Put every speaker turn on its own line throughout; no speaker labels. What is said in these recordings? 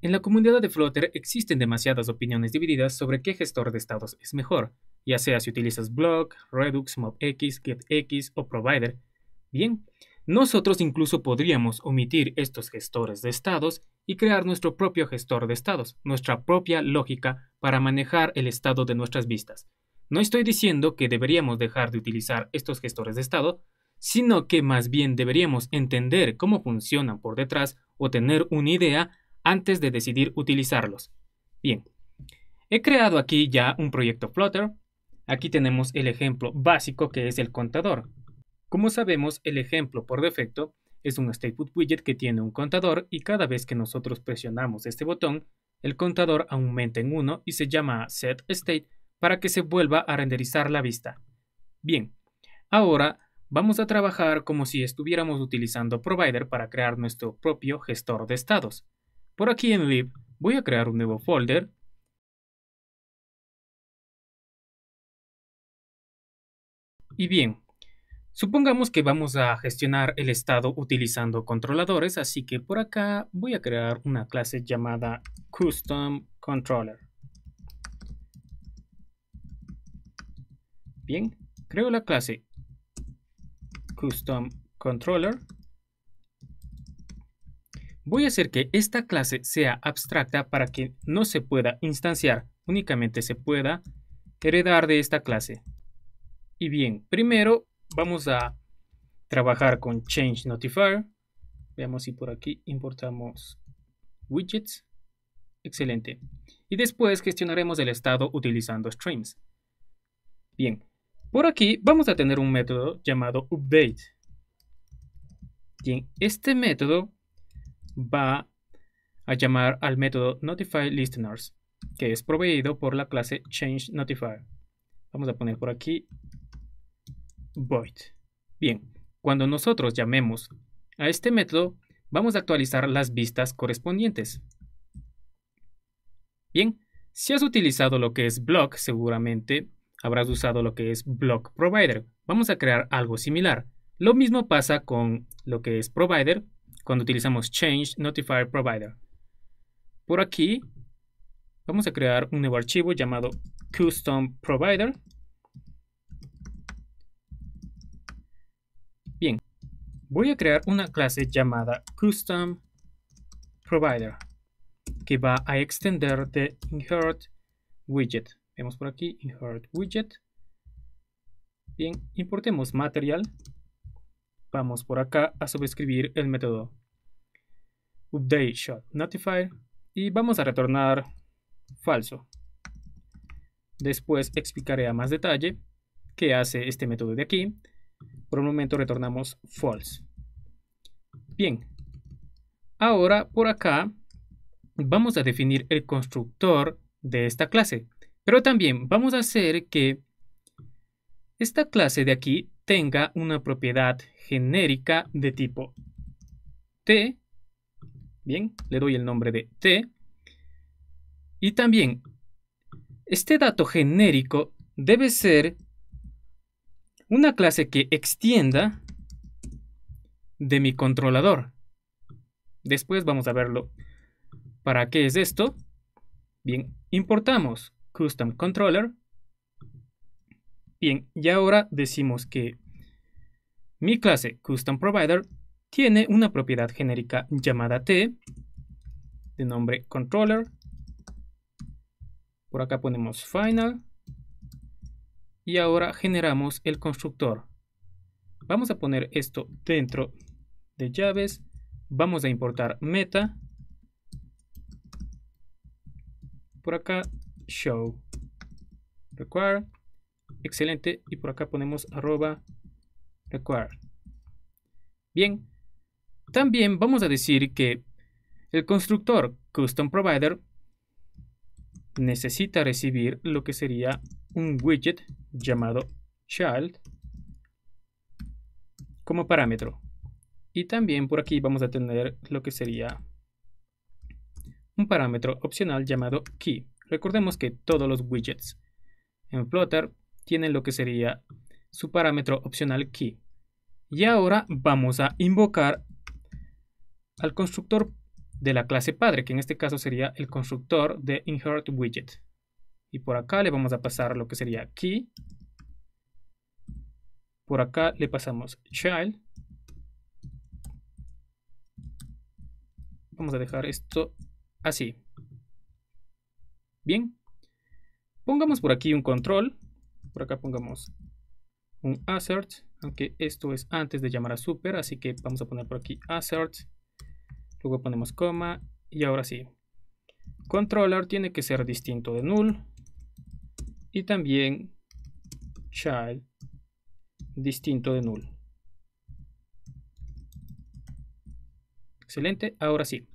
En la comunidad de Flutter existen demasiadas opiniones divididas sobre qué gestor de estados es mejor, ya sea si utilizas Block, Redux, MobX, GetX o Provider. Bien, nosotros incluso podríamos omitir estos gestores de estados y crear nuestro propio gestor de estados, nuestra propia lógica para manejar el estado de nuestras vistas. No estoy diciendo que deberíamos dejar de utilizar estos gestores de estado, sino que más bien deberíamos entender cómo funcionan por detrás o tener una idea antes de decidir utilizarlos. Bien, he creado aquí ya un proyecto Flutter. Aquí tenemos el ejemplo básico que es el contador. Como sabemos, el ejemplo por defecto es un stateful widget que tiene un contador y cada vez que nosotros presionamos este botón, el contador aumenta en uno y se llama setState para que se vuelva a renderizar la vista. Bien, ahora vamos a trabajar como si estuviéramos utilizando Provider para crear nuestro propio gestor de estados. Por aquí en lib voy a crear un nuevo folder Y bien, supongamos que vamos a gestionar el estado utilizando controladores, así que por acá voy a crear una clase llamada Custom Controller. Bien, creo la clase Custom Controller Voy a hacer que esta clase sea abstracta para que no se pueda instanciar, únicamente se pueda heredar de esta clase. Y bien, primero vamos a trabajar con change notifier. Veamos si por aquí importamos widgets. Excelente. Y después gestionaremos el estado utilizando streams. Bien, por aquí vamos a tener un método llamado update. Bien, este método va a llamar al método notifyListeners, que es proveído por la clase ChangeNotifier. Vamos a poner por aquí void. Bien, cuando nosotros llamemos a este método, vamos a actualizar las vistas correspondientes. Bien, si has utilizado lo que es block, seguramente habrás usado lo que es BlockProvider. Vamos a crear algo similar. Lo mismo pasa con lo que es provider cuando utilizamos change notify provider. Por aquí vamos a crear un nuevo archivo llamado custom provider. Bien, voy a crear una clase llamada custom provider que va a extender de inherit widget. Vemos por aquí inherit widget. Bien, importemos material Vamos por acá a subescribir el método update shot y vamos a retornar falso. Después explicaré a más detalle qué hace este método de aquí. Por un momento retornamos false. Bien, ahora por acá vamos a definir el constructor de esta clase. Pero también vamos a hacer que esta clase de aquí tenga una propiedad genérica de tipo T. Bien, le doy el nombre de T. Y también, este dato genérico debe ser una clase que extienda de mi controlador. Después vamos a verlo. ¿Para qué es esto? Bien, importamos custom controller Bien, y ahora decimos que mi clase custom provider tiene una propiedad genérica llamada T de nombre controller. Por acá ponemos final. Y ahora generamos el constructor. Vamos a poner esto dentro de llaves. Vamos a importar meta. Por acá show require Excelente. Y por acá ponemos arroba require. Bien. También vamos a decir que el constructor custom provider necesita recibir lo que sería un widget llamado child como parámetro. Y también por aquí vamos a tener lo que sería un parámetro opcional llamado key. Recordemos que todos los widgets en Flutter tienen lo que sería su parámetro opcional key. Y ahora vamos a invocar al constructor de la clase padre, que en este caso sería el constructor de inherit widget. Y por acá le vamos a pasar lo que sería key. Por acá le pasamos child. Vamos a dejar esto así. Bien. Pongamos por aquí un control por acá pongamos un assert, aunque esto es antes de llamar a super, así que vamos a poner por aquí assert, luego ponemos coma y ahora sí. Controller tiene que ser distinto de null y también child distinto de null. Excelente, ahora sí.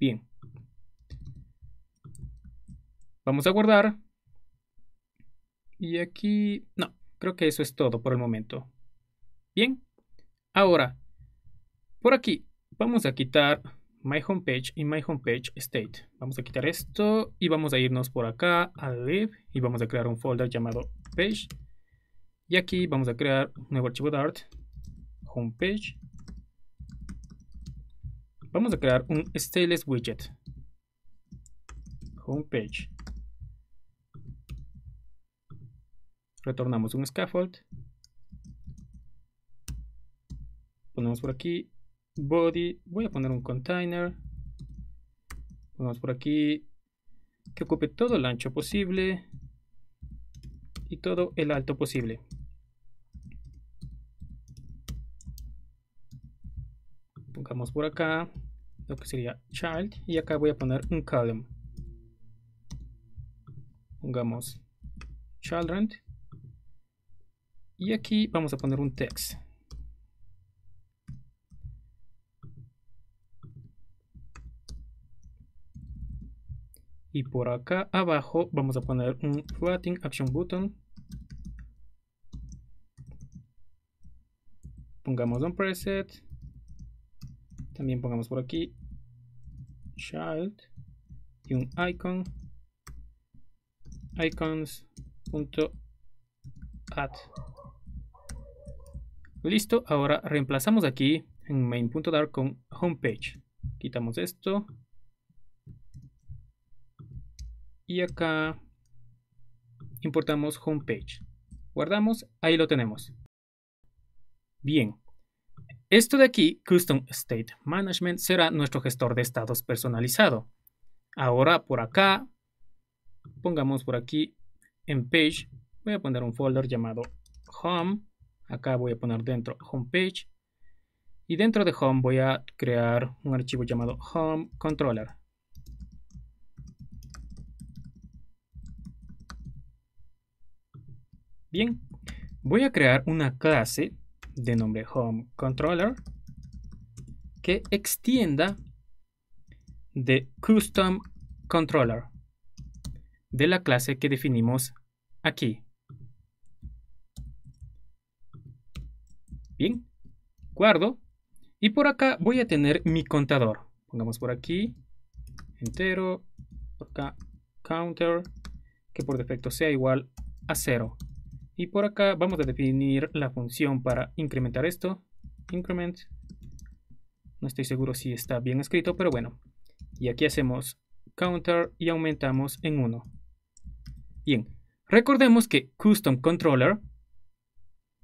Bien. Vamos a guardar. Y aquí, no, creo que eso es todo por el momento. Bien, ahora, por aquí, vamos a quitar My Homepage y My Homepage State. Vamos a quitar esto y vamos a irnos por acá a Live y vamos a crear un folder llamado Page. Y aquí vamos a crear un nuevo archivo Dart, Homepage. Vamos a crear un styless widget, Homepage. retornamos un scaffold, ponemos por aquí body, voy a poner un container, ponemos por aquí que ocupe todo el ancho posible y todo el alto posible. Pongamos por acá lo que sería child y acá voy a poner un column. Pongamos children y aquí vamos a poner un text. Y por acá abajo vamos a poner un floating action button. Pongamos un preset. También pongamos por aquí child y un icon icons.add Listo, ahora reemplazamos aquí en main.dar con homepage. Quitamos esto. Y acá importamos homepage. Guardamos, ahí lo tenemos. Bien. Esto de aquí, Custom State Management, será nuestro gestor de estados personalizado. Ahora por acá, pongamos por aquí en page, voy a poner un folder llamado home Acá voy a poner dentro homepage. Y dentro de home voy a crear un archivo llamado home controller. Bien, voy a crear una clase de nombre home controller que extienda de custom controller de la clase que definimos aquí. Bien, guardo. Y por acá voy a tener mi contador. Pongamos por aquí, entero, por acá, counter, que por defecto sea igual a 0. Y por acá vamos a definir la función para incrementar esto. Increment. No estoy seguro si está bien escrito, pero bueno. Y aquí hacemos counter y aumentamos en 1. Bien, recordemos que custom controller,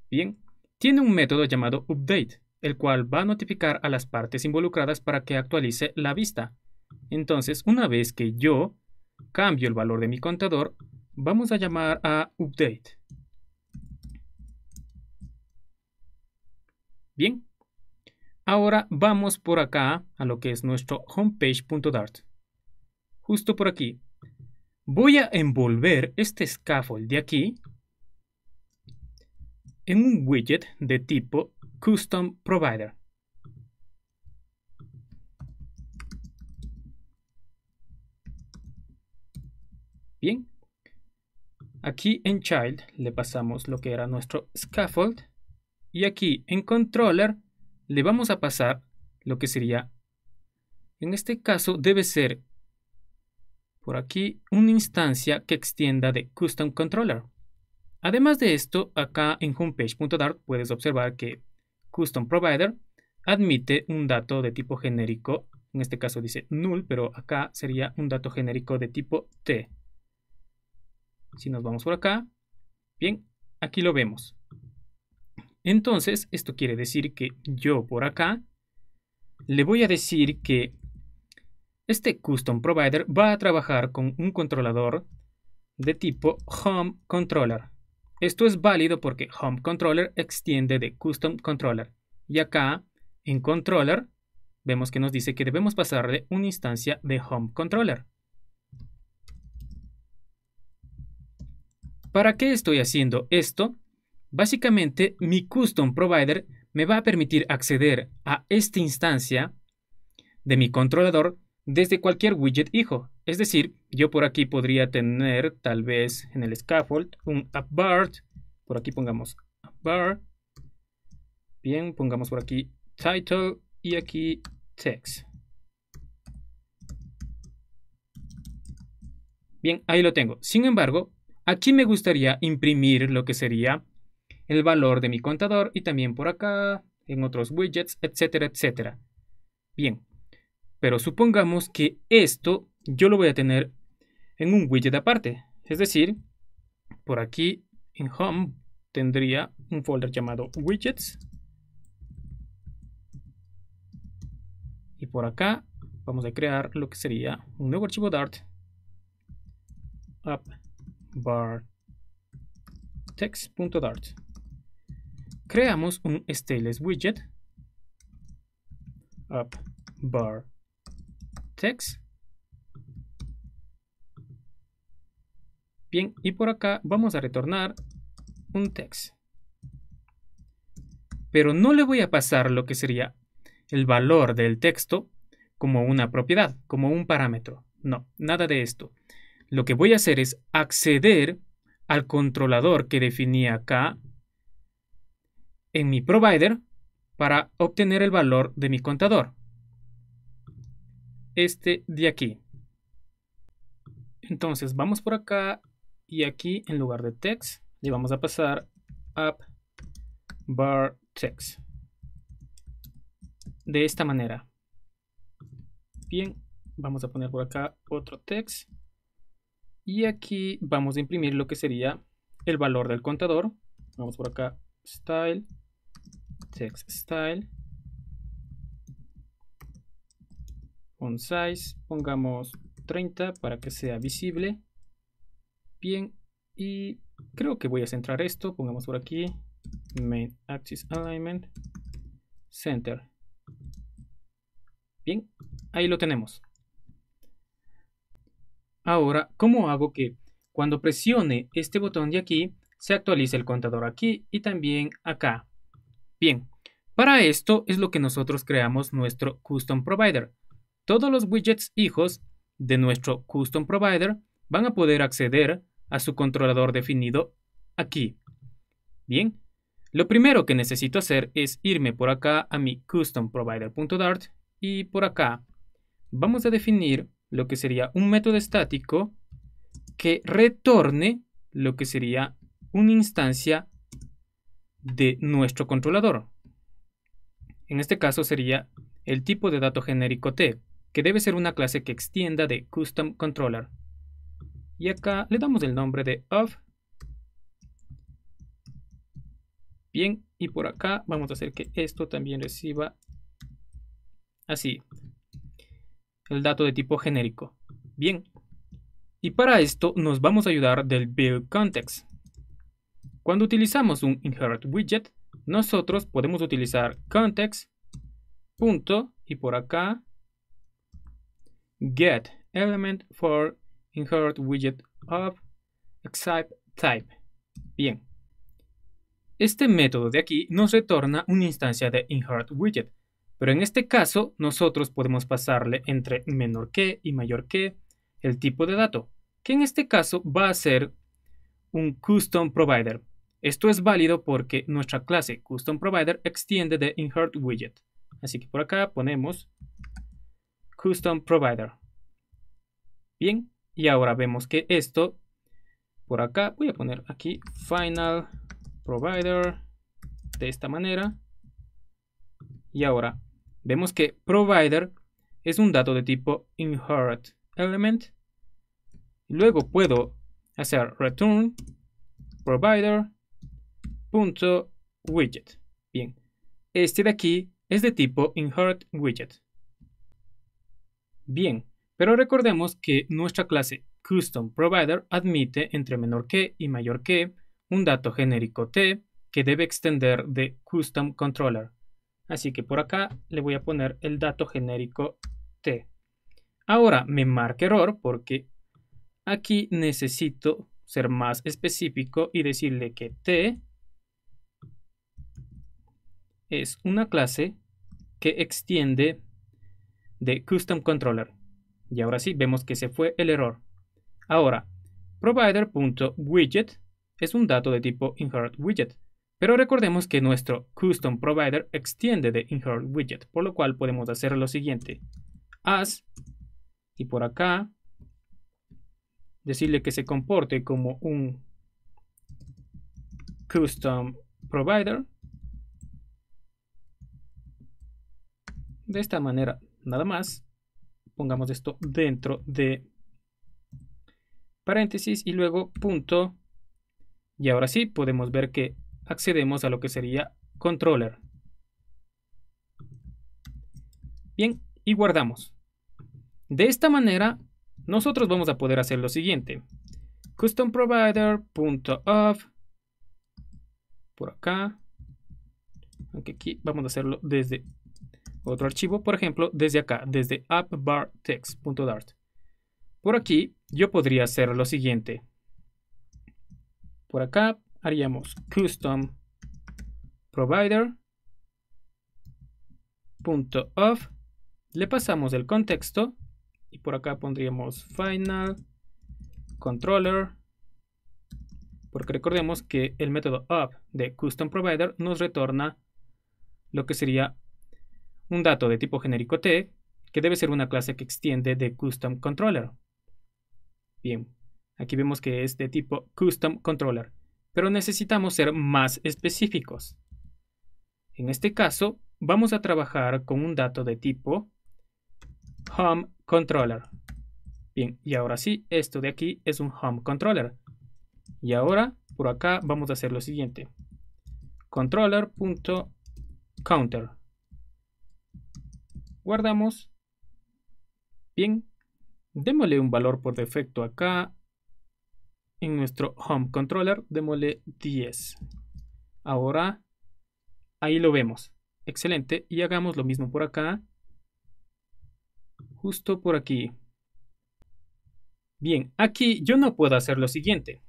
bien, tiene un método llamado update, el cual va a notificar a las partes involucradas para que actualice la vista. Entonces, una vez que yo cambio el valor de mi contador, vamos a llamar a update. Bien. Ahora vamos por acá a lo que es nuestro homepage.dart. Justo por aquí. Voy a envolver este scaffold de aquí en un widget de tipo Custom Provider. Bien, aquí en Child le pasamos lo que era nuestro scaffold y aquí en Controller le vamos a pasar lo que sería, en este caso debe ser por aquí una instancia que extienda de Custom Controller. Además de esto, acá en homepage.dart puedes observar que custom provider admite un dato de tipo genérico, en este caso dice null, pero acá sería un dato genérico de tipo t. Si nos vamos por acá, bien, aquí lo vemos. Entonces, esto quiere decir que yo por acá le voy a decir que este custom provider va a trabajar con un controlador de tipo home controller. Esto es válido porque Home Controller extiende de Custom Controller. Y acá, en Controller, vemos que nos dice que debemos pasarle una instancia de Home Controller. ¿Para qué estoy haciendo esto? Básicamente, mi Custom Provider me va a permitir acceder a esta instancia de mi controlador desde cualquier widget hijo. Es decir, yo por aquí podría tener tal vez en el scaffold un upbar. Por aquí pongamos upbar. Bien, pongamos por aquí title y aquí text. Bien, ahí lo tengo. Sin embargo, aquí me gustaría imprimir lo que sería el valor de mi contador y también por acá, en otros widgets, etcétera, etcétera. Bien, pero supongamos que esto yo lo voy a tener en un widget aparte. Es decir, por aquí en Home tendría un folder llamado Widgets. Y por acá vamos a crear lo que sería un nuevo archivo Dart. App bar text.dart. Creamos un Stateless widget app bar text Bien, y por acá vamos a retornar un text. Pero no le voy a pasar lo que sería el valor del texto como una propiedad, como un parámetro. No, nada de esto. Lo que voy a hacer es acceder al controlador que definí acá en mi provider para obtener el valor de mi contador. Este de aquí. Entonces vamos por acá y aquí en lugar de text le vamos a pasar up bar text. De esta manera. Bien, vamos a poner por acá otro text. Y aquí vamos a imprimir lo que sería el valor del contador. Vamos por acá style, text style. Font size, pongamos 30 para que sea visible. Bien, y creo que voy a centrar esto. Pongamos por aquí. Main Axis Alignment. Center. Bien, ahí lo tenemos. Ahora, ¿cómo hago que cuando presione este botón de aquí, se actualice el contador aquí y también acá? Bien, para esto es lo que nosotros creamos nuestro Custom Provider. Todos los widgets hijos de nuestro Custom Provider van a poder acceder a su controlador definido aquí. Bien, lo primero que necesito hacer es irme por acá a mi customProvider.dart y por acá vamos a definir lo que sería un método estático que retorne lo que sería una instancia de nuestro controlador. En este caso sería el tipo de dato genérico T, que debe ser una clase que extienda de customController. Y acá le damos el nombre de of. Bien, y por acá vamos a hacer que esto también reciba así el dato de tipo genérico. Bien, y para esto nos vamos a ayudar del build context. Cuando utilizamos un inherit widget, nosotros podemos utilizar context punto y por acá get element for Insert widget of type. Bien. Este método de aquí nos retorna una instancia de InheritWidget. widget, pero en este caso nosotros podemos pasarle entre menor que y mayor que el tipo de dato, que en este caso va a ser un custom provider. Esto es válido porque nuestra clase custom provider extiende de InheritWidget. Así que por acá ponemos custom provider. Bien, y ahora vemos que esto, por acá, voy a poner aquí final provider de esta manera. Y ahora vemos que provider es un dato de tipo inherit element. Luego puedo hacer return provider.widget. Bien, este de aquí es de tipo inherit widget. Bien, pero recordemos que nuestra clase Custom Provider admite entre menor que y mayor que un dato genérico T que debe extender de Custom Controller. Así que por acá le voy a poner el dato genérico T. Ahora me marca error porque aquí necesito ser más específico y decirle que T es una clase que extiende de custom controller. Y ahora sí, vemos que se fue el error. Ahora, provider.widget es un dato de tipo inherit widget, pero recordemos que nuestro custom provider extiende de inherit widget, por lo cual podemos hacer lo siguiente. As, y por acá, decirle que se comporte como un custom provider. De esta manera, nada más pongamos esto dentro de paréntesis y luego punto. Y ahora sí podemos ver que accedemos a lo que sería controller. Bien, y guardamos. De esta manera, nosotros vamos a poder hacer lo siguiente. Custom por acá. Aunque aquí vamos a hacerlo desde otro archivo, por ejemplo, desde acá, desde appbartext.dart. Por aquí yo podría hacer lo siguiente. Por acá haríamos custom provider le pasamos el contexto y por acá pondríamos final controller porque recordemos que el método up de custom provider nos retorna lo que sería un dato de tipo genérico T, que debe ser una clase que extiende de custom controller. Bien, aquí vemos que es de tipo custom controller, pero necesitamos ser más específicos. En este caso, vamos a trabajar con un dato de tipo home controller. Bien, y ahora sí, esto de aquí es un home controller. Y ahora, por acá, vamos a hacer lo siguiente. Controller.counter. Guardamos. Bien. Démosle un valor por defecto acá. En nuestro home controller, démosle 10. Ahora, ahí lo vemos. Excelente. Y hagamos lo mismo por acá. Justo por aquí. Bien, aquí yo no puedo hacer lo siguiente.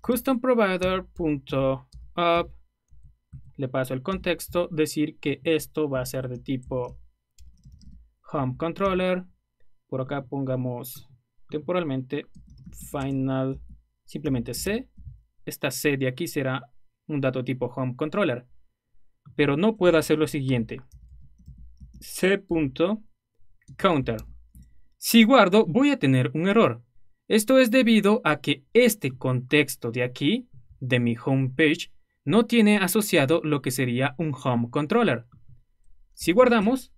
Custom up Le paso el contexto. Decir que esto va a ser de tipo home controller. Por acá pongamos temporalmente final, simplemente C. Esta C de aquí será un dato tipo home controller. Pero no puedo hacer lo siguiente. C.counter. Si guardo, voy a tener un error. Esto es debido a que este contexto de aquí, de mi home page, no tiene asociado lo que sería un home controller. Si guardamos,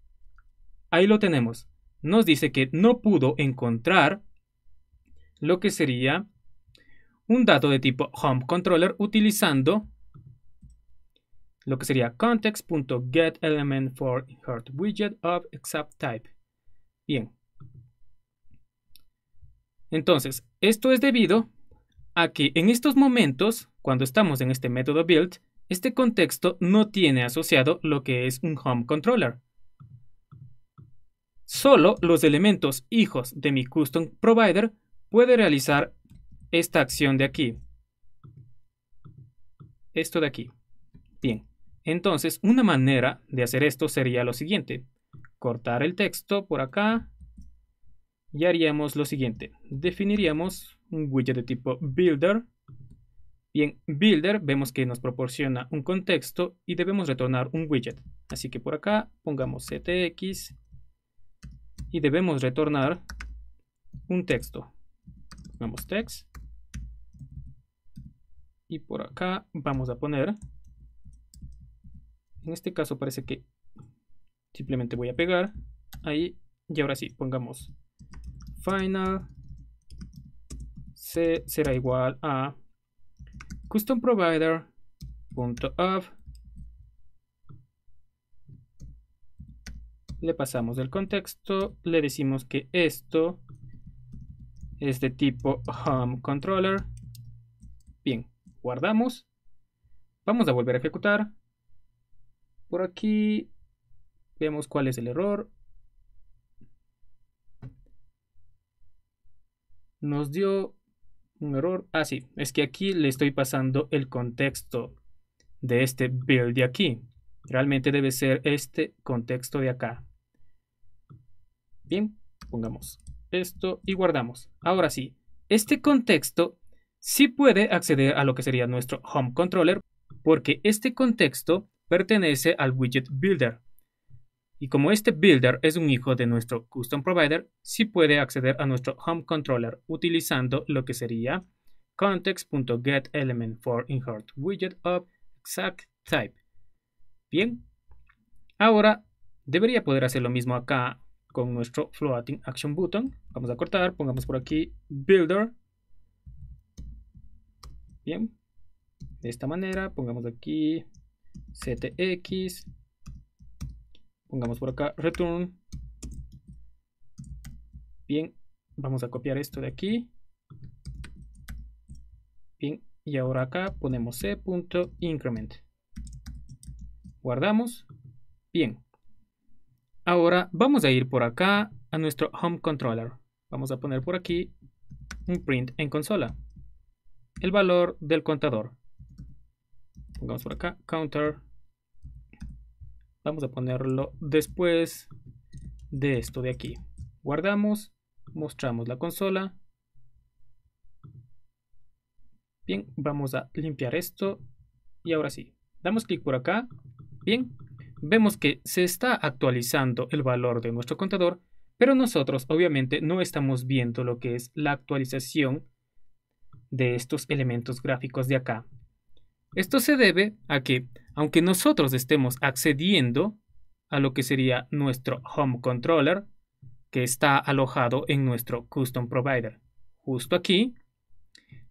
ahí lo tenemos. Nos dice que no pudo encontrar lo que sería un dato de tipo home controller utilizando lo que sería context.getElementForHeartWidgetOfExceptType. Bien. Entonces, esto es debido a que en estos momentos, cuando estamos en este método build, este contexto no tiene asociado lo que es un home controller. Solo los elementos hijos de mi custom provider puede realizar esta acción de aquí. Esto de aquí. Bien, entonces una manera de hacer esto sería lo siguiente. Cortar el texto por acá y haríamos lo siguiente. Definiríamos un widget de tipo builder. Bien, builder vemos que nos proporciona un contexto y debemos retornar un widget. Así que por acá pongamos ctx y debemos retornar un texto. Vamos text. Y por acá vamos a poner, en este caso parece que simplemente voy a pegar ahí y ahora sí, pongamos final será igual a custom provider.of le pasamos el contexto, le decimos que esto es de tipo home controller. Bien, guardamos. Vamos a volver a ejecutar. Por aquí vemos cuál es el error. Nos dio un error. Ah, sí, es que aquí le estoy pasando el contexto de este build de aquí. Realmente debe ser este contexto de acá. Bien, pongamos esto y guardamos. Ahora sí, este contexto sí puede acceder a lo que sería nuestro home controller porque este contexto pertenece al widget builder. Y como este builder es un hijo de nuestro custom provider, sí puede acceder a nuestro home controller utilizando lo que sería element for widget exact type. Bien, ahora debería poder hacer lo mismo acá con nuestro floating action button. Vamos a cortar, pongamos por aquí builder. Bien, de esta manera, pongamos aquí ctx, pongamos por acá return. Bien, vamos a copiar esto de aquí. Bien, y ahora acá ponemos c.increment. Guardamos. Bien, Ahora vamos a ir por acá a nuestro home controller. Vamos a poner por aquí un print en consola. El valor del contador. Pongamos por acá counter. Vamos a ponerlo después de esto de aquí. Guardamos, mostramos la consola. Bien, vamos a limpiar esto. Y ahora sí, damos clic por acá. Bien, vemos que se está actualizando el valor de nuestro contador, pero nosotros obviamente no estamos viendo lo que es la actualización de estos elementos gráficos de acá. Esto se debe a que, aunque nosotros estemos accediendo a lo que sería nuestro Home Controller, que está alojado en nuestro Custom Provider, justo aquí,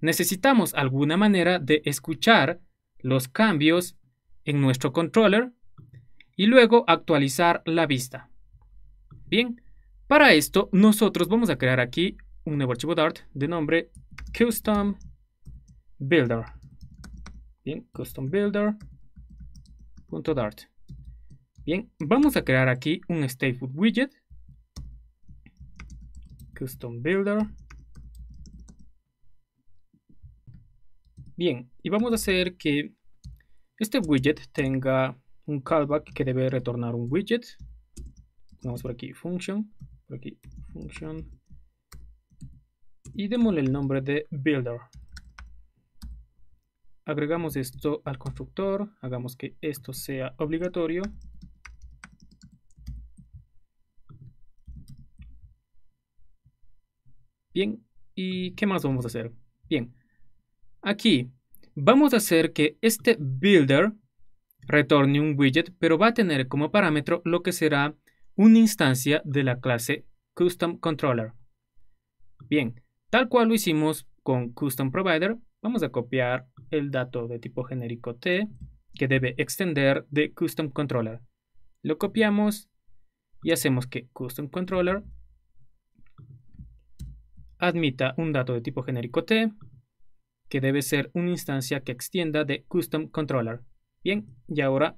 necesitamos alguna manera de escuchar los cambios en nuestro controller y luego actualizar la vista. Bien, para esto nosotros vamos a crear aquí un nuevo archivo Dart de nombre Custom Builder. Bien, Custom Builder. .dart. Bien, vamos a crear aquí un Stateful Widget. Custom Builder. Bien, y vamos a hacer que este widget tenga un callback que debe retornar un widget. Vamos por aquí, function, por aquí, function. Y démosle el nombre de builder. Agregamos esto al constructor, hagamos que esto sea obligatorio. Bien, ¿y qué más vamos a hacer? Bien, aquí vamos a hacer que este builder retorne un widget, pero va a tener como parámetro lo que será una instancia de la clase Custom Controller. Bien, tal cual lo hicimos con Custom Provider, vamos a copiar el dato de tipo genérico T que debe extender de Custom Controller. Lo copiamos y hacemos que Custom Controller admita un dato de tipo genérico T que debe ser una instancia que extienda de Custom Controller. Bien, y ahora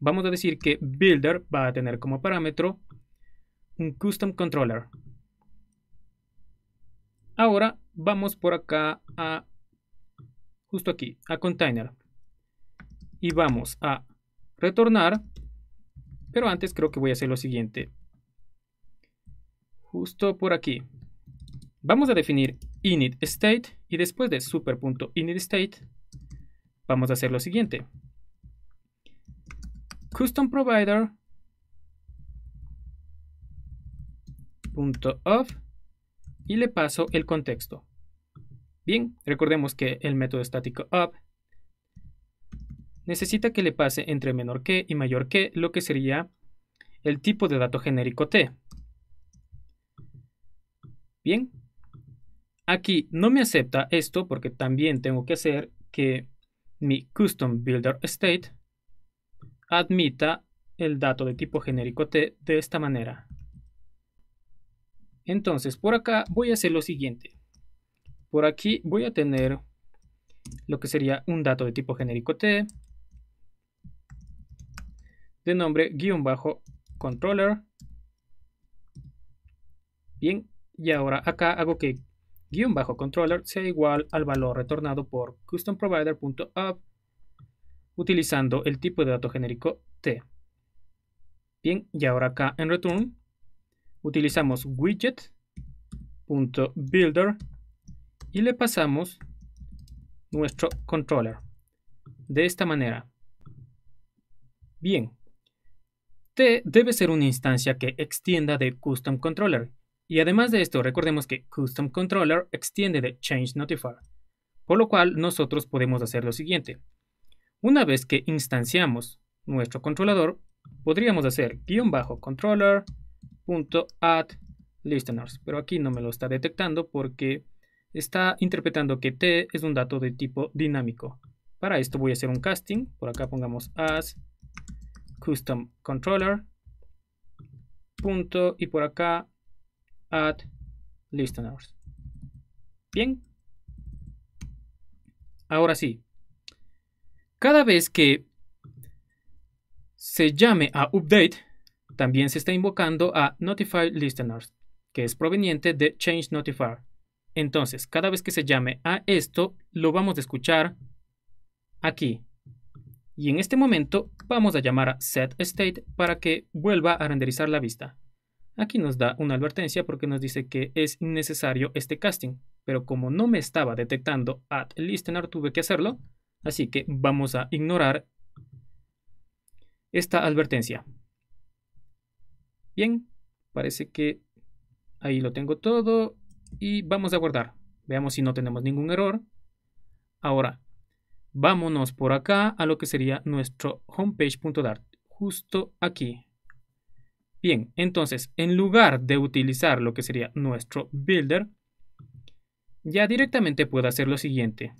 vamos a decir que builder va a tener como parámetro un custom controller. Ahora vamos por acá a justo aquí, a container. Y vamos a retornar, pero antes creo que voy a hacer lo siguiente. Justo por aquí. Vamos a definir init state y después de Super.InitState state vamos a hacer lo siguiente custom y le paso el contexto. Bien, recordemos que el método estático up necesita que le pase entre menor que y mayor que lo que sería el tipo de dato genérico t. Bien, aquí no me acepta esto porque también tengo que hacer que mi customBuilderState admita el dato de tipo genérico T de esta manera. Entonces, por acá voy a hacer lo siguiente. Por aquí voy a tener lo que sería un dato de tipo genérico T de nombre guión bajo controller. Bien, y ahora acá hago que guión bajo controller sea igual al valor retornado por custom utilizando el tipo de dato genérico T. Bien, y ahora acá en return utilizamos widget.builder y le pasamos nuestro controller. De esta manera. Bien. T debe ser una instancia que extienda de custom controller. Y además de esto, recordemos que custom controller extiende de change Por lo cual nosotros podemos hacer lo siguiente. Una vez que instanciamos nuestro controlador, podríamos hacer guión bajo controller.addListeners. pero aquí no me lo está detectando porque está interpretando que t es un dato de tipo dinámico. Para esto voy a hacer un casting, por acá pongamos as custom controller punto y por acá addListeners. Bien. Ahora sí, cada vez que se llame a update, también se está invocando a notify listeners, que es proveniente de change notifier. Entonces, cada vez que se llame a esto, lo vamos a escuchar aquí. Y en este momento vamos a llamar a set state para que vuelva a renderizar la vista. Aquí nos da una advertencia porque nos dice que es innecesario este casting, pero como no me estaba detectando at listener tuve que hacerlo, Así que vamos a ignorar esta advertencia. Bien, parece que ahí lo tengo todo y vamos a guardar. Veamos si no tenemos ningún error. Ahora, vámonos por acá a lo que sería nuestro homepage.dart, justo aquí. Bien, entonces, en lugar de utilizar lo que sería nuestro builder, ya directamente puedo hacer lo siguiente.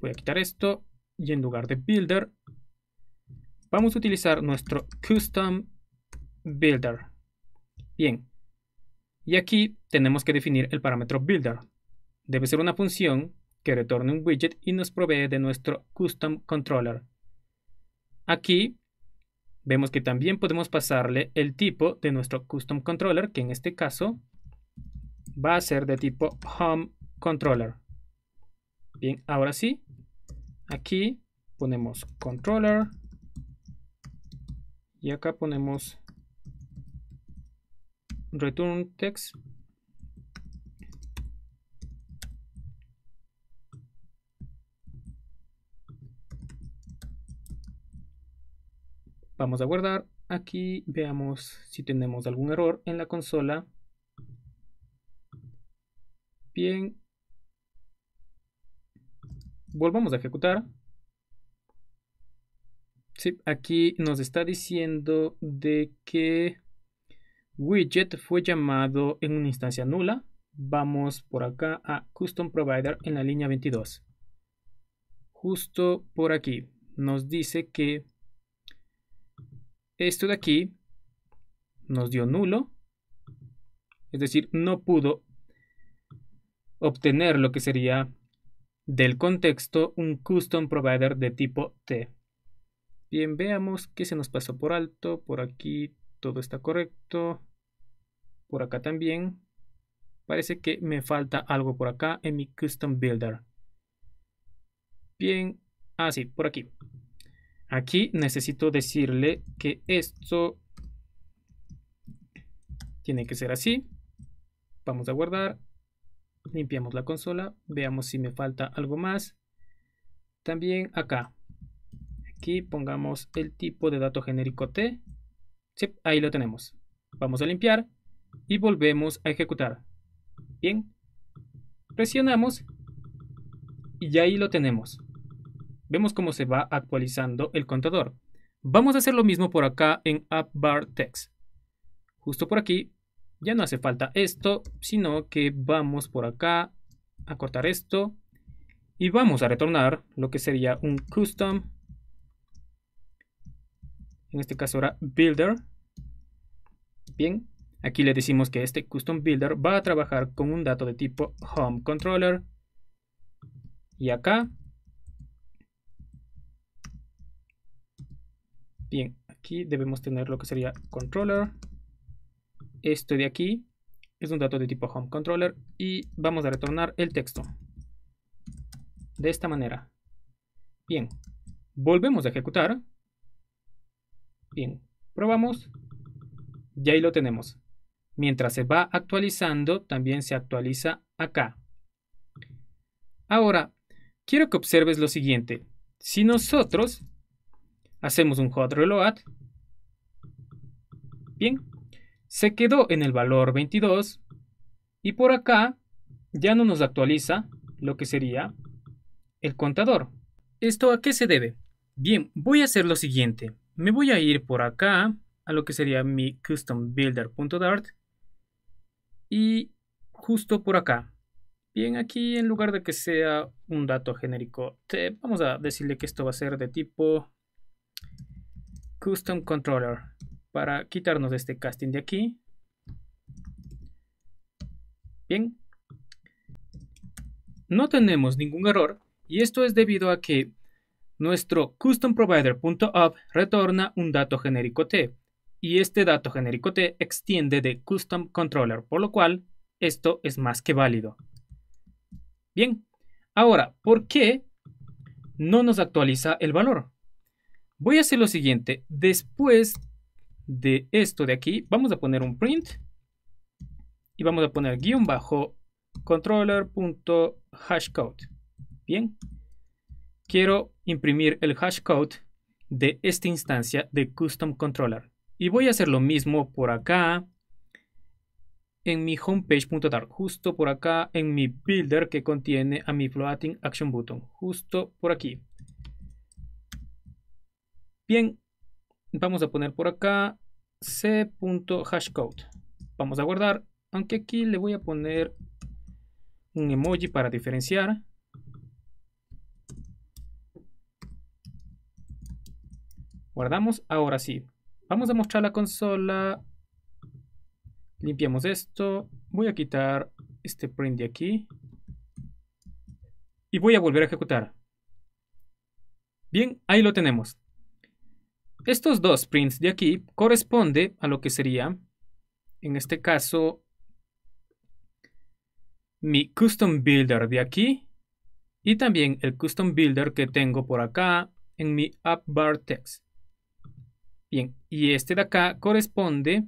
Voy a quitar esto y en lugar de builder vamos a utilizar nuestro custom builder. Bien. Y aquí tenemos que definir el parámetro builder. Debe ser una función que retorne un widget y nos provee de nuestro custom controller. Aquí vemos que también podemos pasarle el tipo de nuestro custom controller, que en este caso va a ser de tipo home controller. Bien, ahora sí, Aquí ponemos controller y acá ponemos return text vamos a guardar aquí veamos si tenemos algún error en la consola bien Volvamos a ejecutar. Sí, aquí nos está diciendo de que widget fue llamado en una instancia nula. Vamos por acá a custom provider en la línea 22. Justo por aquí nos dice que esto de aquí nos dio nulo. Es decir, no pudo obtener lo que sería del contexto un custom provider de tipo T. Bien, veamos qué se nos pasó por alto. Por aquí todo está correcto. Por acá también. Parece que me falta algo por acá en mi custom builder. Bien, así, ah, por aquí. Aquí necesito decirle que esto tiene que ser así. Vamos a guardar limpiamos la consola veamos si me falta algo más también acá aquí pongamos el tipo de dato genérico T sí, ahí lo tenemos vamos a limpiar y volvemos a ejecutar bien presionamos y ahí lo tenemos vemos cómo se va actualizando el contador vamos a hacer lo mismo por acá en app text justo por aquí ya no hace falta esto, sino que vamos por acá a cortar esto. Y vamos a retornar lo que sería un custom. En este caso era builder. Bien, aquí le decimos que este custom builder va a trabajar con un dato de tipo home controller. Y acá. Bien, aquí debemos tener lo que sería controller. Esto de aquí es un dato de tipo home controller y vamos a retornar el texto. De esta manera. Bien. Volvemos a ejecutar. Bien. Probamos. Y ahí lo tenemos. Mientras se va actualizando, también se actualiza acá. Ahora, quiero que observes lo siguiente. Si nosotros hacemos un hot reload, bien, se quedó en el valor 22 y por acá ya no nos actualiza lo que sería el contador. ¿Esto a qué se debe? Bien, voy a hacer lo siguiente. Me voy a ir por acá a lo que sería mi custom y justo por acá. Bien, aquí en lugar de que sea un dato genérico, vamos a decirle que esto va a ser de tipo custom controller para quitarnos este casting de aquí. Bien. No tenemos ningún error y esto es debido a que nuestro customprovider.app retorna un dato genérico T y este dato genérico T extiende de custom controller, por lo cual esto es más que válido. Bien, ahora, ¿por qué no nos actualiza el valor? Voy a hacer lo siguiente, después de esto de aquí, vamos a poner un print y vamos a poner guión bajo controller.hashcode. Bien. Quiero imprimir el hashcode de esta instancia de custom controller. Y voy a hacer lo mismo por acá en mi homepage.tar, justo por acá en mi builder que contiene a mi floating action button, justo por aquí. Bien, Vamos a poner por acá c.hashcode. Vamos a guardar, aunque aquí le voy a poner un emoji para diferenciar. Guardamos, ahora sí. Vamos a mostrar la consola. Limpiamos esto. Voy a quitar este print de aquí. Y voy a volver a ejecutar. Bien, ahí lo tenemos. Estos dos prints de aquí corresponde a lo que sería, en este caso, mi custom builder de aquí y también el custom builder que tengo por acá en mi app bar text. Bien, y este de acá corresponde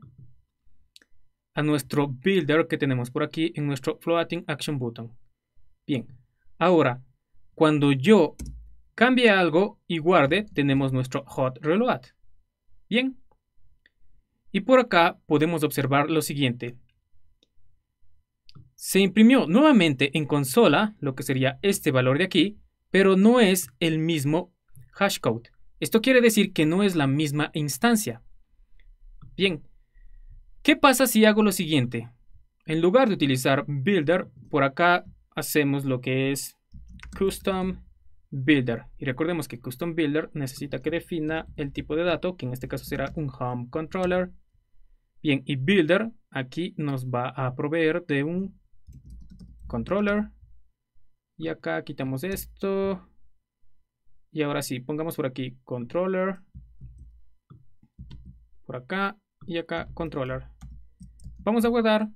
a nuestro builder que tenemos por aquí en nuestro floating action button. Bien, ahora, cuando yo Cambie algo y guarde, tenemos nuestro hot reload. Bien. Y por acá podemos observar lo siguiente. Se imprimió nuevamente en consola, lo que sería este valor de aquí, pero no es el mismo hashcode. Esto quiere decir que no es la misma instancia. Bien, ¿qué pasa si hago lo siguiente? En lugar de utilizar builder, por acá hacemos lo que es custom Builder. Y recordemos que Custom Builder necesita que defina el tipo de dato, que en este caso será un Home Controller. Bien, y Builder aquí nos va a proveer de un controller. Y acá quitamos esto. Y ahora sí, pongamos por aquí controller. Por acá y acá controller. Vamos a guardar.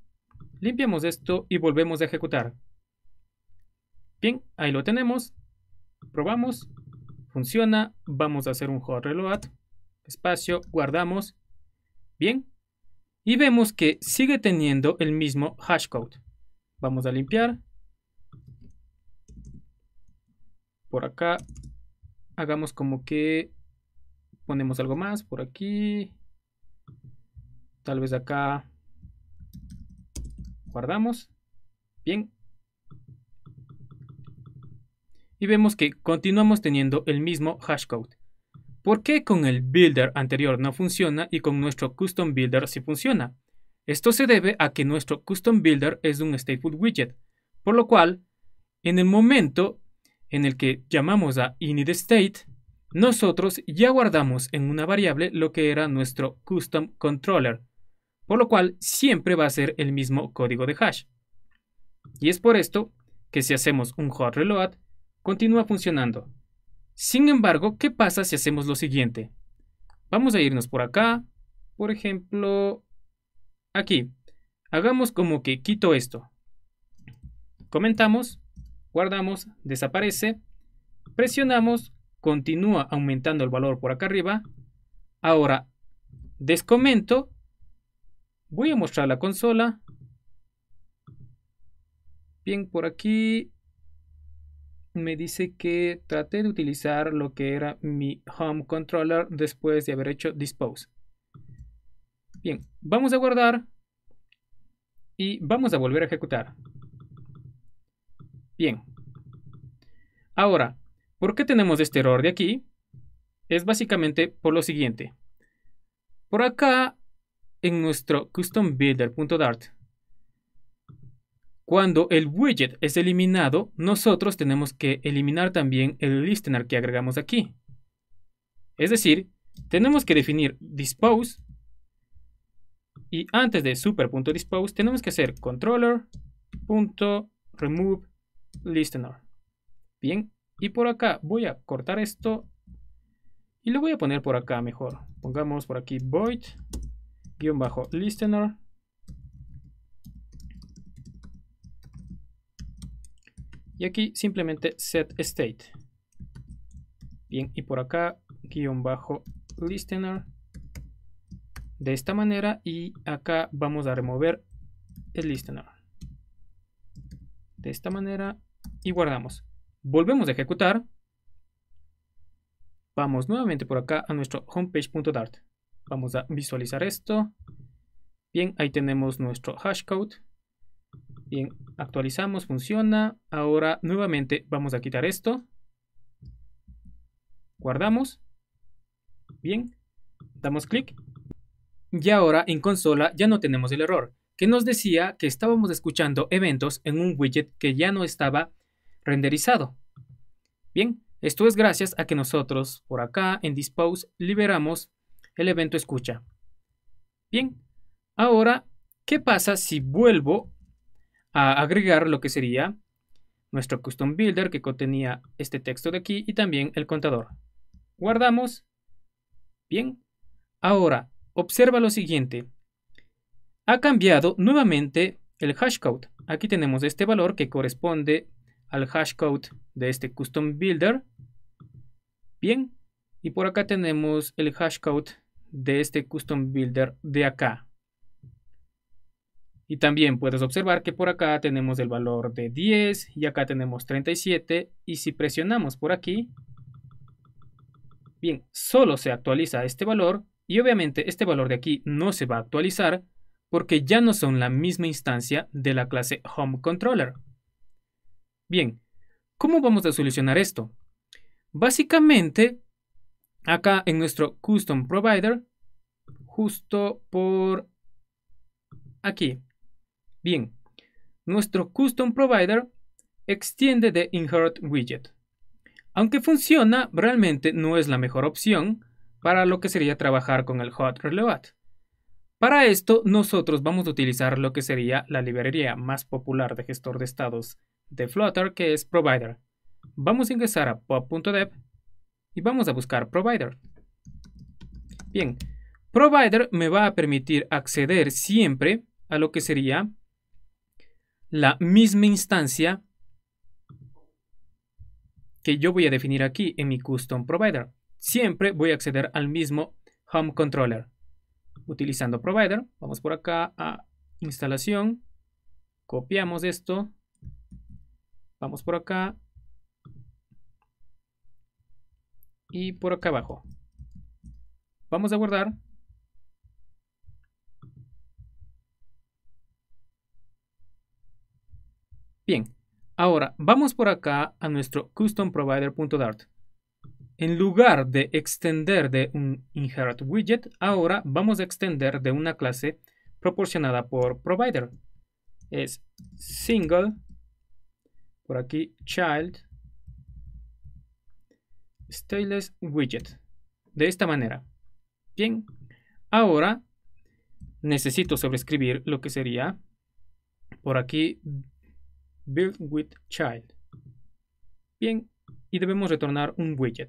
Limpiamos esto y volvemos a ejecutar. Bien, ahí lo tenemos probamos, funciona, vamos a hacer un hot reload, espacio, guardamos, bien, y vemos que sigue teniendo el mismo hash code. Vamos a limpiar. Por acá hagamos como que ponemos algo más por aquí. Tal vez acá guardamos. Bien, y vemos que continuamos teniendo el mismo hashcode. ¿Por qué con el builder anterior no funciona y con nuestro custom builder sí funciona? Esto se debe a que nuestro custom builder es un stateful widget, por lo cual, en el momento en el que llamamos a initState, nosotros ya guardamos en una variable lo que era nuestro custom controller, por lo cual siempre va a ser el mismo código de hash. Y es por esto que si hacemos un hot reload, continúa funcionando. Sin embargo, ¿qué pasa si hacemos lo siguiente? Vamos a irnos por acá, por ejemplo, aquí. Hagamos como que quito esto. Comentamos, guardamos, desaparece, presionamos, continúa aumentando el valor por acá arriba. Ahora, descomento, voy a mostrar la consola. Bien, por aquí me dice que traté de utilizar lo que era mi home controller después de haber hecho dispose. Bien, vamos a guardar y vamos a volver a ejecutar. Bien. Ahora, ¿por qué tenemos este error de aquí? Es básicamente por lo siguiente. Por acá, en nuestro custom Dart. Cuando el widget es eliminado, nosotros tenemos que eliminar también el listener que agregamos aquí. Es decir, tenemos que definir dispose y antes de super.dispose tenemos que hacer controller.remove listener. Bien, y por acá voy a cortar esto y lo voy a poner por acá mejor. Pongamos por aquí void-listener Y aquí simplemente set state. Bien, y por acá guión bajo listener. De esta manera y acá vamos a remover el listener. De esta manera y guardamos. Volvemos a ejecutar. Vamos nuevamente por acá a nuestro homepage.dart. Vamos a visualizar esto. Bien, ahí tenemos nuestro hash code Bien, actualizamos, funciona. Ahora nuevamente vamos a quitar esto. Guardamos. Bien, damos clic. Y ahora en consola ya no tenemos el error, que nos decía que estábamos escuchando eventos en un widget que ya no estaba renderizado. Bien, esto es gracias a que nosotros por acá en Dispose liberamos el evento escucha. Bien, ahora, ¿qué pasa si vuelvo a agregar lo que sería nuestro custom builder que contenía este texto de aquí y también el contador. Guardamos. Bien. Ahora, observa lo siguiente. Ha cambiado nuevamente el hashcode. Aquí tenemos este valor que corresponde al hashcode de este custom builder. Bien. Y por acá tenemos el hashcode de este custom builder de acá. Y también puedes observar que por acá tenemos el valor de 10 y acá tenemos 37 y si presionamos por aquí, bien, solo se actualiza este valor y obviamente este valor de aquí no se va a actualizar porque ya no son la misma instancia de la clase HomeController. Bien, ¿cómo vamos a solucionar esto? Básicamente, acá en nuestro Custom Provider, justo por aquí, Bien, nuestro Custom Provider extiende de Inherit Widget. Aunque funciona, realmente no es la mejor opción para lo que sería trabajar con el Hot relevat. Para esto, nosotros vamos a utilizar lo que sería la librería más popular de gestor de estados de Flutter, que es Provider. Vamos a ingresar a pop.dev y vamos a buscar Provider. Bien, Provider me va a permitir acceder siempre a lo que sería la misma instancia que yo voy a definir aquí en mi custom provider. Siempre voy a acceder al mismo home controller. Utilizando provider, vamos por acá a instalación, copiamos esto, vamos por acá y por acá abajo. Vamos a guardar Bien, ahora vamos por acá a nuestro customprovider.dart. En lugar de extender de un inherit widget, ahora vamos a extender de una clase proporcionada por provider. Es single, por aquí child, styles widget. De esta manera. Bien, ahora necesito sobreescribir lo que sería por aquí Build with child. Bien, y debemos retornar un widget.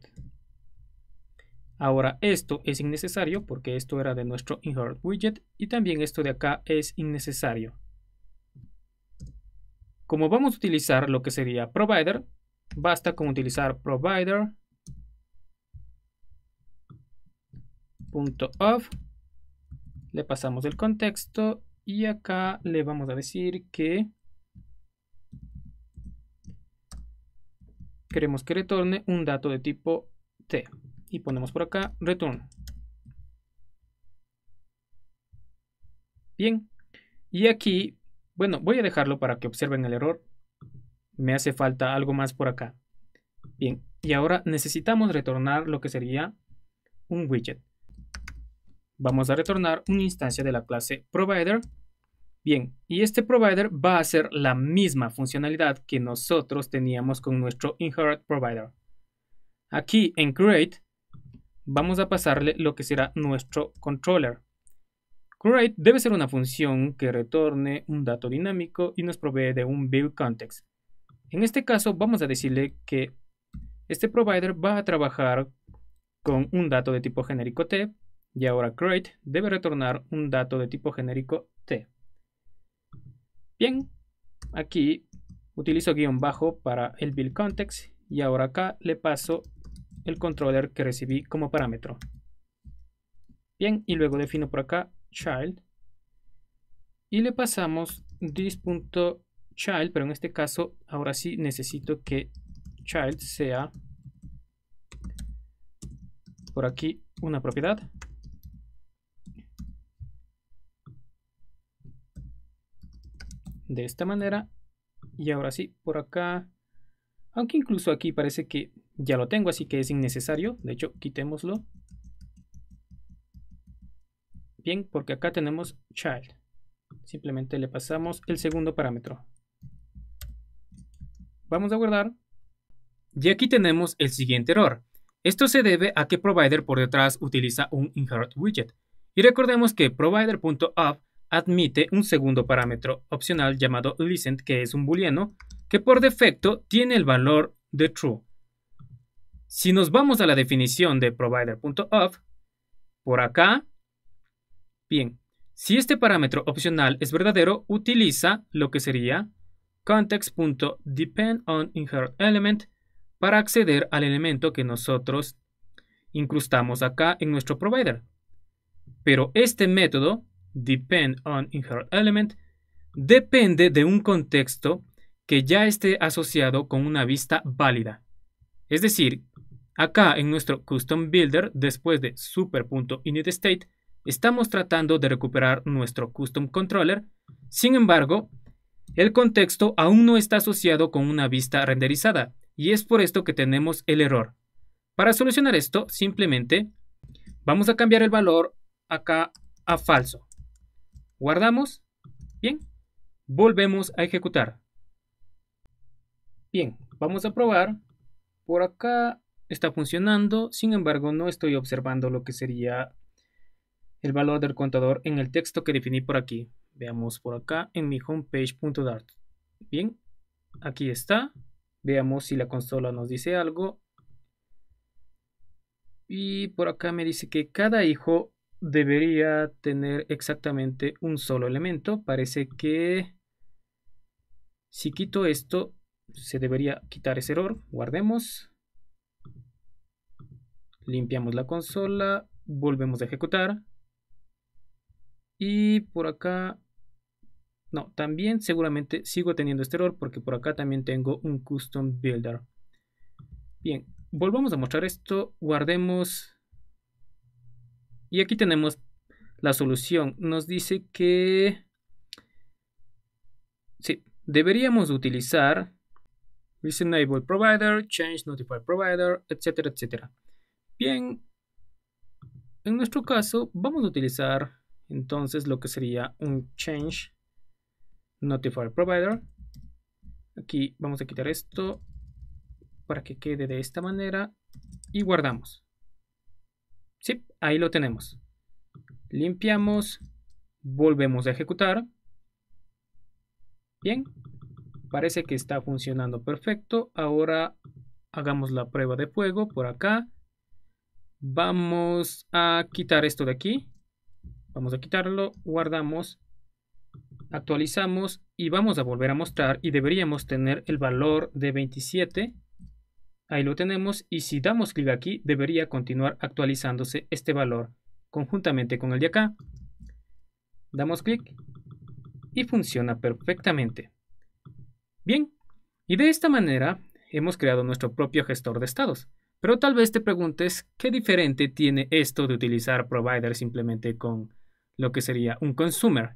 Ahora esto es innecesario porque esto era de nuestro InheritWidget widget y también esto de acá es innecesario. Como vamos a utilizar lo que sería provider, basta con utilizar provider le pasamos el contexto y acá le vamos a decir que queremos que retorne un dato de tipo t. Y ponemos por acá return. Bien. Y aquí, bueno, voy a dejarlo para que observen el error. Me hace falta algo más por acá. Bien. Y ahora necesitamos retornar lo que sería un widget. Vamos a retornar una instancia de la clase provider Bien, y este provider va a ser la misma funcionalidad que nosotros teníamos con nuestro inherit provider. Aquí en create vamos a pasarle lo que será nuestro controller. Create debe ser una función que retorne un dato dinámico y nos provee de un build context. En este caso vamos a decirle que este provider va a trabajar con un dato de tipo genérico t y ahora create debe retornar un dato de tipo genérico t. Bien, aquí utilizo guión bajo para el build context y ahora acá le paso el controller que recibí como parámetro. Bien, y luego defino por acá child y le pasamos this.child, pero en este caso ahora sí necesito que child sea por aquí una propiedad de esta manera. Y ahora sí, por acá. Aunque incluso aquí parece que ya lo tengo, así que es innecesario. De hecho, quitémoslo. Bien, porque acá tenemos child. Simplemente le pasamos el segundo parámetro. Vamos a guardar. Y aquí tenemos el siguiente error. Esto se debe a que provider por detrás utiliza un inherit widget. Y recordemos que provider.up admite un segundo parámetro opcional llamado listen, que es un booleano, que por defecto tiene el valor de true. Si nos vamos a la definición de provider.of, por acá, bien, si este parámetro opcional es verdadero, utiliza lo que sería context.depend on element para acceder al elemento que nosotros incrustamos acá en nuestro provider. Pero este método depend on in element, depende de un contexto que ya esté asociado con una vista válida. Es decir, acá en nuestro custom builder, después de super.initState, estamos tratando de recuperar nuestro custom controller. Sin embargo, el contexto aún no está asociado con una vista renderizada y es por esto que tenemos el error. Para solucionar esto, simplemente vamos a cambiar el valor acá a falso. Guardamos. Bien. Volvemos a ejecutar. Bien, vamos a probar. Por acá está funcionando, sin embargo no estoy observando lo que sería el valor del contador en el texto que definí por aquí. Veamos por acá en mi homepage.dart. Bien, aquí está. Veamos si la consola nos dice algo. Y por acá me dice que cada hijo debería tener exactamente un solo elemento. Parece que si quito esto, se debería quitar ese error. Guardemos. Limpiamos la consola. Volvemos a ejecutar. Y por acá... No, también seguramente sigo teniendo este error porque por acá también tengo un custom builder. Bien, volvamos a mostrar esto. Guardemos y aquí tenemos la solución. Nos dice que... Sí, deberíamos utilizar Provider, Change Notify Provider, etcétera, etcétera. Bien, en nuestro caso vamos a utilizar entonces lo que sería un Change Notify Provider. Aquí vamos a quitar esto para que quede de esta manera y guardamos. Sí, ahí lo tenemos. Limpiamos, volvemos a ejecutar. Bien, parece que está funcionando perfecto. Ahora hagamos la prueba de fuego por acá. Vamos a quitar esto de aquí. Vamos a quitarlo, guardamos, actualizamos y vamos a volver a mostrar y deberíamos tener el valor de 27 Ahí lo tenemos y si damos clic aquí debería continuar actualizándose este valor conjuntamente con el de acá. Damos clic y funciona perfectamente. Bien, y de esta manera hemos creado nuestro propio gestor de estados. Pero tal vez te preguntes qué diferente tiene esto de utilizar provider simplemente con lo que sería un consumer.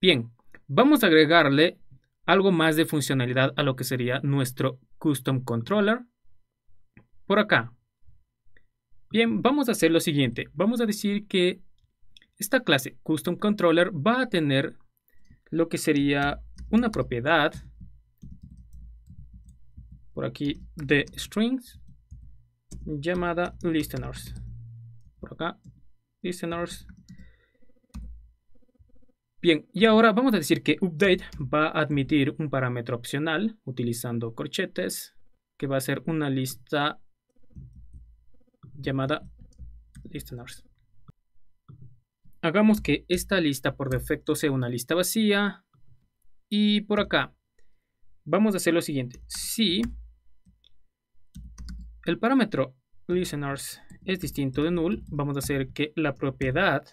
Bien, vamos a agregarle algo más de funcionalidad a lo que sería nuestro custom controller por acá. Bien, vamos a hacer lo siguiente. Vamos a decir que esta clase custom controller va a tener lo que sería una propiedad por aquí de strings llamada listeners. Por acá, listeners. Bien, y ahora vamos a decir que update va a admitir un parámetro opcional utilizando corchetes que va a ser una lista llamada listeners. Hagamos que esta lista por defecto sea una lista vacía. Y por acá vamos a hacer lo siguiente. Si el parámetro listeners es distinto de null, vamos a hacer que la propiedad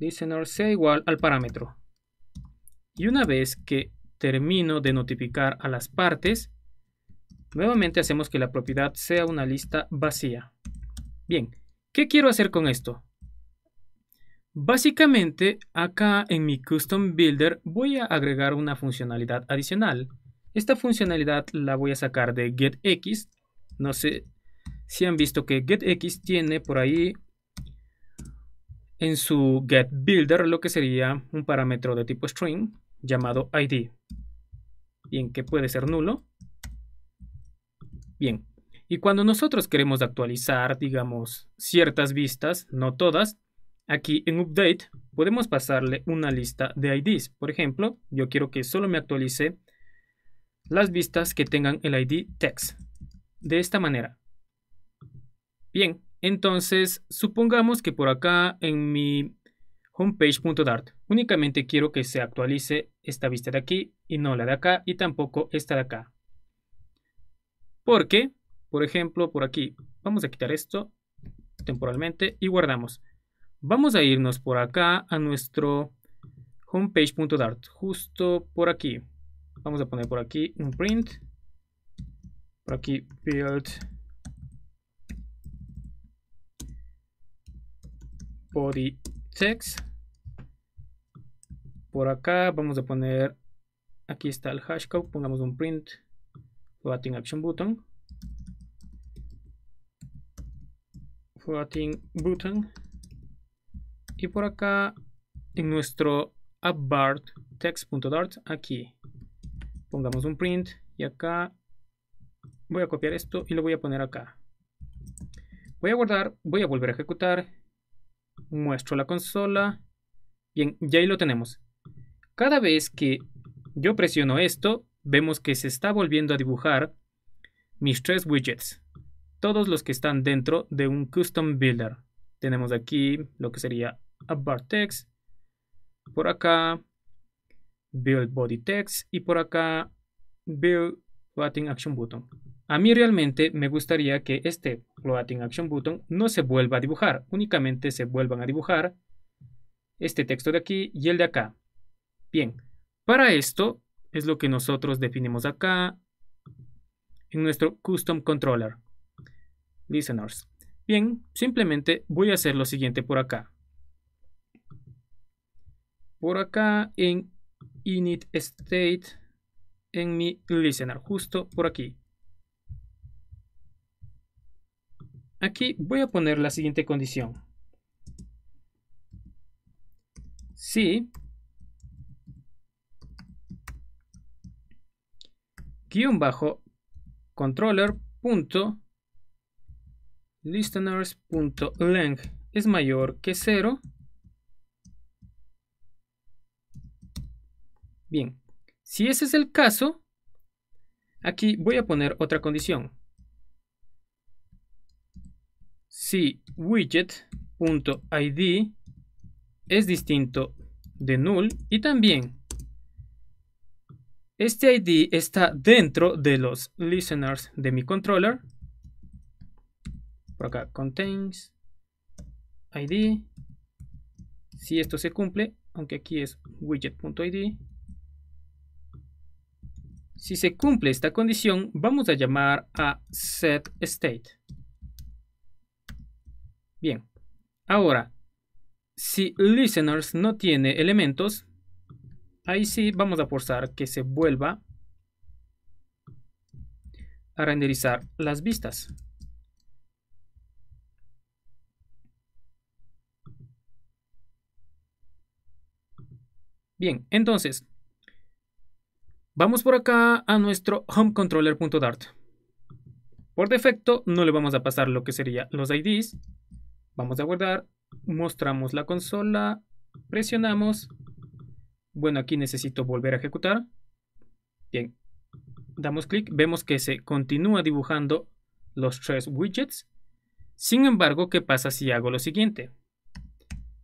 listeners sea igual al parámetro. Y una vez que termino de notificar a las partes, nuevamente hacemos que la propiedad sea una lista vacía. Bien, ¿qué quiero hacer con esto? Básicamente, acá en mi Custom Builder voy a agregar una funcionalidad adicional. Esta funcionalidad la voy a sacar de GetX. No sé si han visto que GetX tiene por ahí en su GetBuilder lo que sería un parámetro de tipo string llamado ID. Bien, que puede ser nulo. Bien, y cuando nosotros queremos actualizar, digamos, ciertas vistas, no todas, aquí en Update podemos pasarle una lista de IDs. Por ejemplo, yo quiero que solo me actualice las vistas que tengan el ID text. De esta manera. Bien, entonces supongamos que por acá en mi homepage.dart. Únicamente quiero que se actualice esta vista de aquí y no la de acá y tampoco esta de acá. Porque, por ejemplo, por aquí, vamos a quitar esto temporalmente y guardamos. Vamos a irnos por acá a nuestro homepage.dart, justo por aquí. Vamos a poner por aquí un print, por aquí build body text por acá vamos a poner, aquí está el hashcode, pongamos un print floating action button. Floating button. Y por acá en nuestro appBart text.dart, aquí pongamos un print y acá voy a copiar esto y lo voy a poner acá. Voy a guardar, voy a volver a ejecutar, muestro la consola. Bien, ya ahí lo tenemos. Cada vez que yo presiono esto, vemos que se está volviendo a dibujar mis tres widgets, todos los que están dentro de un custom builder. Tenemos aquí lo que sería a bar text, por acá build body text y por acá build floating action button. A mí realmente me gustaría que este floating action button no se vuelva a dibujar, únicamente se vuelvan a dibujar este texto de aquí y el de acá. Bien, para esto es lo que nosotros definimos acá en nuestro custom controller. Listeners. Bien, simplemente voy a hacer lo siguiente por acá. Por acá en init state en mi listener, justo por aquí. Aquí voy a poner la siguiente condición. Si un bajo controller es mayor que 0 bien si ese es el caso aquí voy a poner otra condición si widget.id es distinto de null y también este ID está dentro de los listeners de mi controller. Por acá, contains ID. Si esto se cumple, aunque aquí es widget.id. Si se cumple esta condición, vamos a llamar a setState. Bien, ahora, si listeners no tiene elementos, Ahí sí vamos a forzar que se vuelva a renderizar las vistas. Bien, entonces, vamos por acá a nuestro homecontroller.dart. Por defecto, no le vamos a pasar lo que sería los IDs. Vamos a guardar, mostramos la consola, presionamos bueno, aquí necesito volver a ejecutar. Bien, damos clic, vemos que se continúa dibujando los tres widgets. Sin embargo, ¿qué pasa si hago lo siguiente?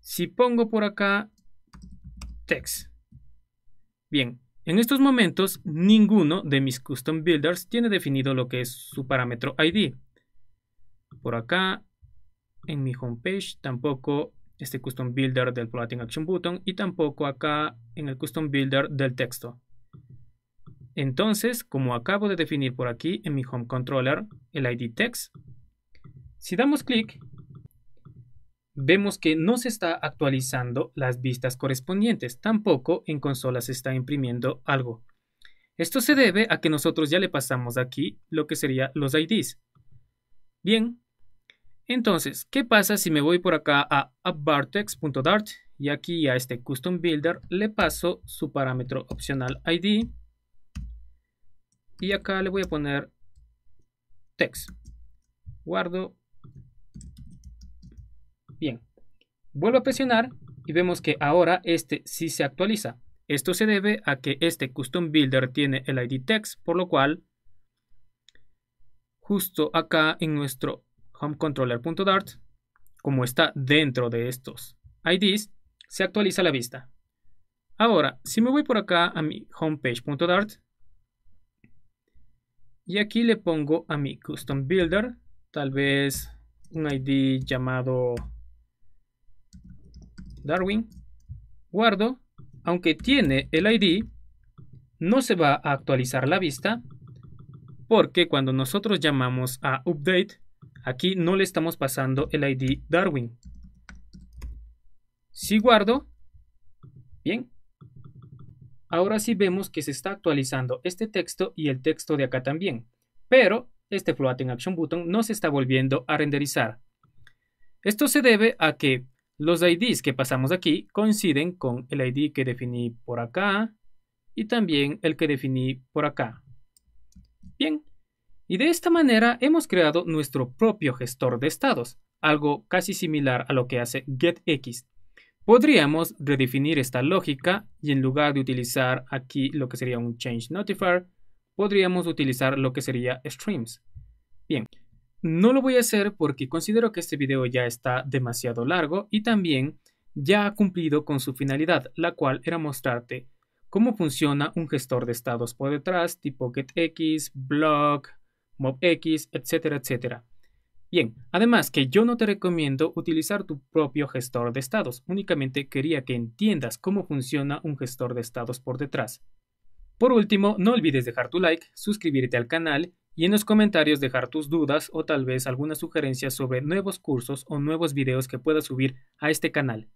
Si pongo por acá text. Bien, en estos momentos ninguno de mis custom builders tiene definido lo que es su parámetro ID. Por acá, en mi homepage, tampoco este custom builder del Plotting action button y tampoco acá en el custom builder del texto. Entonces, como acabo de definir por aquí en mi home controller el id text, si damos clic, vemos que no se está actualizando las vistas correspondientes, tampoco en consola se está imprimiendo algo. Esto se debe a que nosotros ya le pasamos aquí lo que serían los IDs. Bien, entonces, ¿qué pasa si me voy por acá a upbartext.dart? y aquí a este custom builder le paso su parámetro opcional ID y acá le voy a poner text. Guardo. Bien. Vuelvo a presionar y vemos que ahora este sí se actualiza. Esto se debe a que este custom builder tiene el ID text, por lo cual justo acá en nuestro homecontroller.dart, como está dentro de estos IDs, se actualiza la vista. Ahora, si me voy por acá a mi homepage.dart y aquí le pongo a mi custom builder, tal vez un ID llamado Darwin, guardo, aunque tiene el ID, no se va a actualizar la vista porque cuando nosotros llamamos a update Aquí no le estamos pasando el ID Darwin. Si guardo, bien. Ahora sí vemos que se está actualizando este texto y el texto de acá también. Pero este floating action button no se está volviendo a renderizar. Esto se debe a que los IDs que pasamos aquí coinciden con el ID que definí por acá y también el que definí por acá. Bien, y de esta manera hemos creado nuestro propio gestor de estados, algo casi similar a lo que hace getX. Podríamos redefinir esta lógica y en lugar de utilizar aquí lo que sería un change notifier, podríamos utilizar lo que sería streams. Bien, no lo voy a hacer porque considero que este video ya está demasiado largo y también ya ha cumplido con su finalidad, la cual era mostrarte cómo funciona un gestor de estados por detrás, tipo getx, block, MobX, etcétera, etcétera. Bien, además que yo no te recomiendo utilizar tu propio gestor de estados, únicamente quería que entiendas cómo funciona un gestor de estados por detrás. Por último, no olvides dejar tu like, suscribirte al canal y en los comentarios dejar tus dudas o tal vez alguna sugerencia sobre nuevos cursos o nuevos videos que pueda subir a este canal.